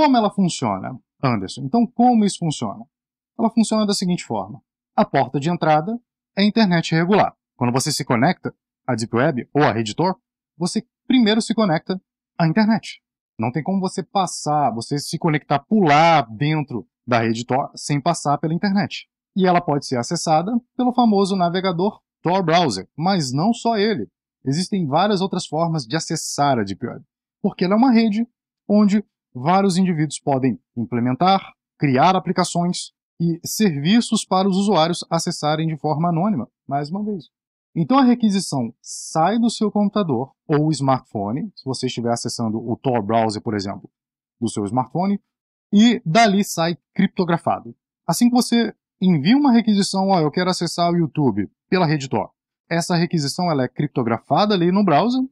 Como ela funciona, Anderson? Então, como isso funciona? Ela funciona da seguinte forma: a porta de entrada é a internet regular. Quando você se conecta à Deep Web ou à rede Tor, você primeiro se conecta à internet. Não tem como você passar, você se conectar, pular dentro da rede Tor sem passar pela internet. E ela pode ser acessada pelo famoso navegador Tor Browser, mas não só ele. Existem várias outras formas de acessar a Deep Web, porque ela é uma rede onde vários indivíduos podem implementar, criar aplicações e serviços para os usuários acessarem de forma anônima, mais uma vez. Então a requisição sai do seu computador ou smartphone, se você estiver acessando o Tor browser, por exemplo, do seu smartphone, e dali sai criptografado. Assim que você envia uma requisição, ó, oh, eu quero acessar o YouTube pela rede Tor, essa requisição ela é criptografada ali no browser,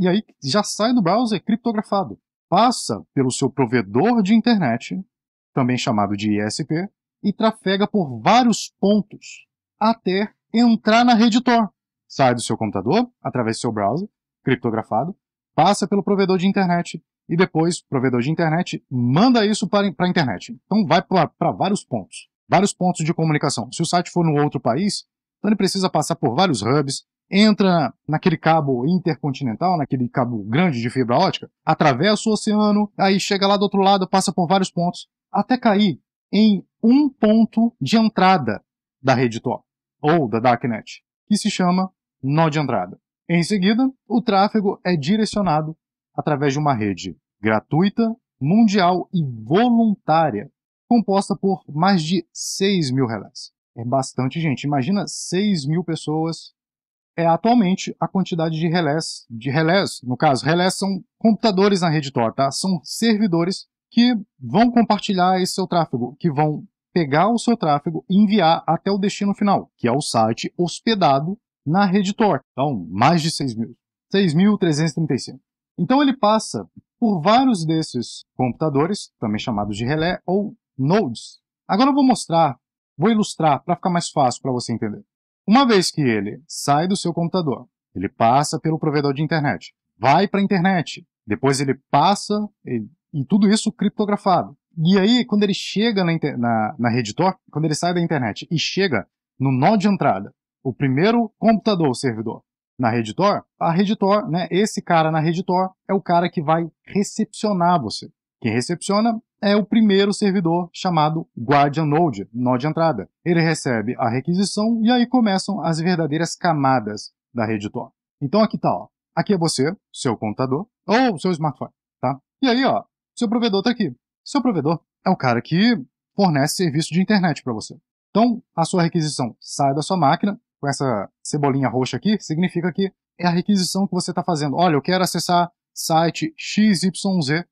e aí já sai do browser criptografado passa pelo seu provedor de internet, também chamado de ISP, e trafega por vários pontos até entrar na rede Tor. Sai do seu computador, através do seu browser, criptografado, passa pelo provedor de internet e depois o provedor de internet manda isso para a internet. Então vai para vários pontos, vários pontos de comunicação. Se o site for no outro país, então ele precisa passar por vários hubs, entra naquele cabo intercontinental, naquele cabo grande de fibra ótica, atravessa o oceano, aí chega lá do outro lado, passa por vários pontos, até cair em um ponto de entrada da rede Tor, ou da Darknet, que se chama nó de entrada. Em seguida, o tráfego é direcionado através de uma rede gratuita, mundial e voluntária, composta por mais de 6 mil relés. É bastante gente. Imagina 6 mil pessoas é atualmente a quantidade de relés, de relés, no caso, relés são computadores na rede Tor, tá? São servidores que vão compartilhar esse seu tráfego, que vão pegar o seu tráfego e enviar até o destino final, que é o site hospedado na rede Tor. Então, mais de 6 mil, 6.335. Então ele passa por vários desses computadores, também chamados de relé ou nodes. Agora eu vou mostrar, vou ilustrar para ficar mais fácil para você entender. Uma vez que ele sai do seu computador, ele passa pelo provedor de internet, vai para a internet, depois ele passa e, e, tudo isso criptografado. E aí, quando ele chega na, na, na rede Tor, quando ele sai da internet e chega no nó de entrada, o primeiro computador, o servidor, na rede Tor, a rede Tor, né, esse cara na rede Tor é o cara que vai recepcionar você. Quem recepciona é o primeiro servidor chamado Guardian Node, nó de entrada. Ele recebe a requisição e aí começam as verdadeiras camadas da rede Tor. Então aqui tá, ó. Aqui é você, seu computador ou seu smartphone, tá? E aí, ó, seu provedor tá aqui. Seu provedor é o cara que fornece serviço de internet para você. Então, a sua requisição sai da sua máquina com essa cebolinha roxa aqui, significa que é a requisição que você está fazendo. Olha, eu quero acessar site XYZ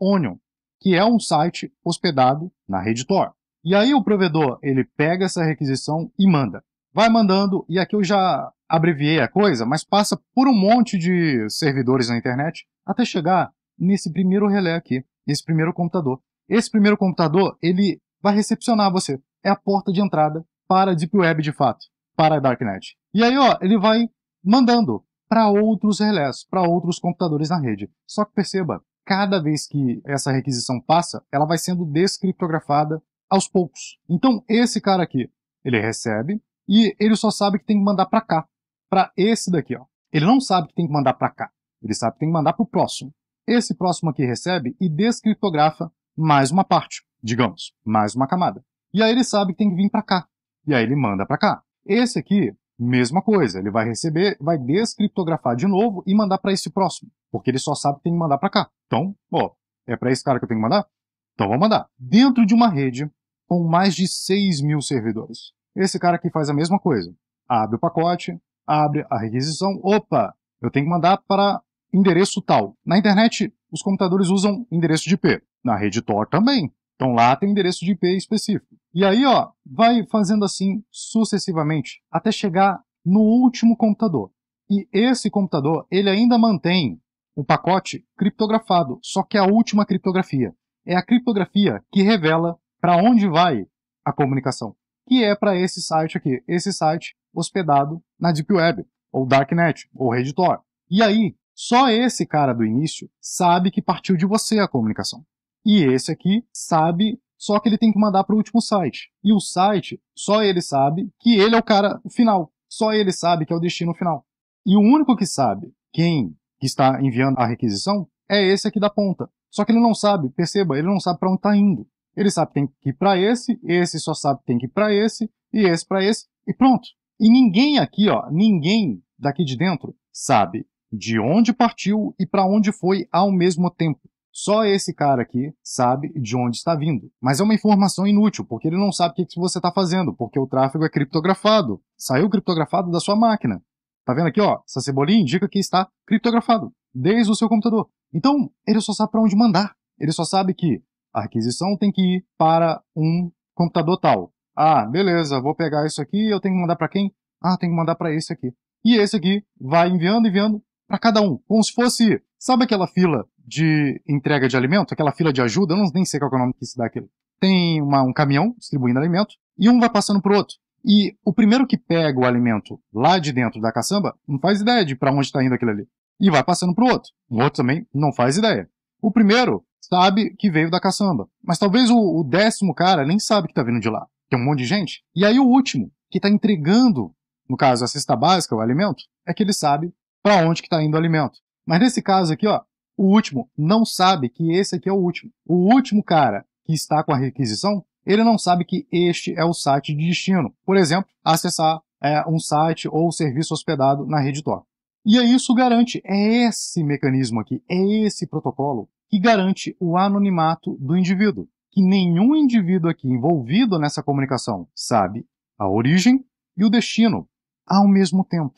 Onion, que é um site hospedado na rede Tor. E aí o provedor, ele pega essa requisição e manda. Vai mandando, e aqui eu já abreviei a coisa, mas passa por um monte de servidores na internet até chegar nesse primeiro relé aqui, nesse primeiro computador. Esse primeiro computador, ele vai recepcionar você. É a porta de entrada para a Deep Web de fato, para a Darknet. E aí, ó, ele vai mandando para outros relés, para outros computadores na rede. Só que perceba, cada vez que essa requisição passa, ela vai sendo descriptografada aos poucos. Então, esse cara aqui, ele recebe e ele só sabe que tem que mandar para cá, para esse daqui, ó. Ele não sabe que tem que mandar para cá. Ele sabe que tem que mandar para o próximo. Esse próximo aqui recebe e descriptografa mais uma parte, digamos, mais uma camada. E aí ele sabe que tem que vir para cá. E aí ele manda para cá. Esse aqui, mesma coisa, ele vai receber, vai descriptografar de novo e mandar para esse próximo. Porque ele só sabe que tem que mandar para cá. Então, ó, é para esse cara que eu tenho que mandar? Então vou mandar. Dentro de uma rede com mais de 6 mil servidores. Esse cara aqui faz a mesma coisa. Abre o pacote, abre a requisição. Opa, eu tenho que mandar para endereço tal. Na internet, os computadores usam endereço de IP. Na rede Tor também. Então lá tem endereço de IP específico. E aí, ó, vai fazendo assim sucessivamente até chegar no último computador. E esse computador, ele ainda mantém um pacote criptografado, só que é a última criptografia. É a criptografia que revela para onde vai a comunicação, que é para esse site aqui, esse site hospedado na Deep Web, ou Darknet, ou Redditor. E aí, só esse cara do início sabe que partiu de você a comunicação. E esse aqui sabe, só que ele tem que mandar para o último site. E o site, só ele sabe que ele é o cara final. Só ele sabe que é o destino final. E o único que sabe quem que está enviando a requisição é esse aqui da ponta. Só que ele não sabe, perceba, ele não sabe para onde está indo. Ele sabe que tem que ir para esse, esse só sabe que tem que ir para esse, e esse para esse, e pronto. E ninguém aqui, ó, ninguém daqui de dentro sabe de onde partiu e para onde foi ao mesmo tempo. Só esse cara aqui sabe de onde está vindo. Mas é uma informação inútil, porque ele não sabe o que você está fazendo, porque o tráfego é criptografado. Saiu criptografado da sua máquina. Tá vendo aqui, ó? Essa cebolinha indica que está criptografado desde o seu computador. Então, ele só sabe para onde mandar. Ele só sabe que a requisição tem que ir para um computador tal. Ah, beleza, vou pegar isso aqui, eu tenho que mandar para quem? Ah, tenho que mandar para esse aqui. E esse aqui vai enviando, e enviando para cada um, como se fosse, sabe aquela fila de entrega de alimento, aquela fila de ajuda, eu não nem sei qual é o nome que se dá aquilo. Tem uma, um caminhão distribuindo alimento e um vai passando pro outro. E o primeiro que pega o alimento lá de dentro da caçamba não faz ideia de para onde está indo aquilo ali. E vai passando para o outro. O outro também não faz ideia. O primeiro sabe que veio da caçamba. Mas talvez o, o décimo cara nem sabe que está vindo de lá. Tem um monte de gente. E aí o último, que está entregando, no caso, a cesta básica, o alimento, é que ele sabe para onde que está indo o alimento. Mas nesse caso aqui, ó, o último não sabe que esse aqui é o último. O último cara que está com a requisição ele não sabe que este é o site de destino. Por exemplo, acessar é, um site ou serviço hospedado na rede Tor. E é isso garante, é esse mecanismo aqui, é esse protocolo que garante o anonimato do indivíduo. Que nenhum indivíduo aqui envolvido nessa comunicação sabe a origem e o destino ao mesmo tempo.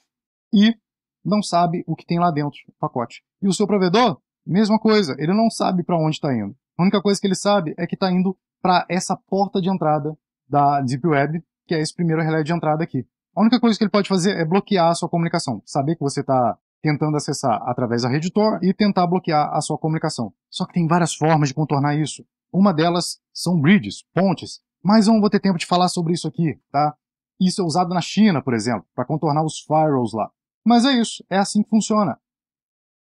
E não sabe o que tem lá dentro do pacote. E o seu provedor, mesma coisa, ele não sabe para onde está indo. A única coisa que ele sabe é que está indo para essa porta de entrada da Deep Web, que é esse primeiro relé de entrada aqui. A única coisa que ele pode fazer é bloquear a sua comunicação, saber que você está tentando acessar através da rede Tor e tentar bloquear a sua comunicação. Só que tem várias formas de contornar isso. Uma delas são bridges, pontes, mas eu não vou ter tempo de falar sobre isso aqui, tá? Isso é usado na China, por exemplo, para contornar os firewalls lá. Mas é isso, é assim que funciona.